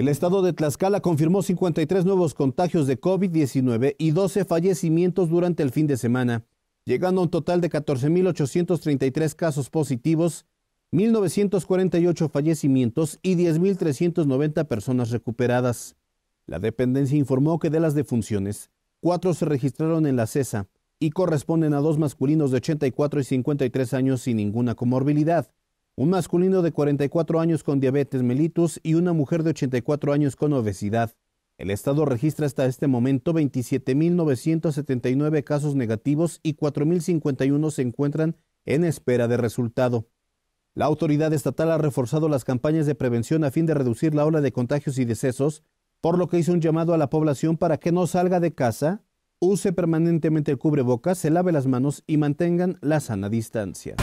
El estado de Tlaxcala confirmó 53 nuevos contagios de COVID-19 y 12 fallecimientos durante el fin de semana, llegando a un total de 14.833 casos positivos, 1.948 fallecimientos y 10.390 personas recuperadas. La dependencia informó que de las defunciones, cuatro se registraron en la CESA y corresponden a dos masculinos de 84 y 53 años sin ninguna comorbilidad un masculino de 44 años con diabetes mellitus y una mujer de 84 años con obesidad. El Estado registra hasta este momento 27.979 casos negativos y 4.051 se encuentran en espera de resultado. La autoridad estatal ha reforzado las campañas de prevención a fin de reducir la ola de contagios y decesos, por lo que hizo un llamado a la población para que no salga de casa, use permanentemente el cubrebocas, se lave las manos y mantengan la sana distancia.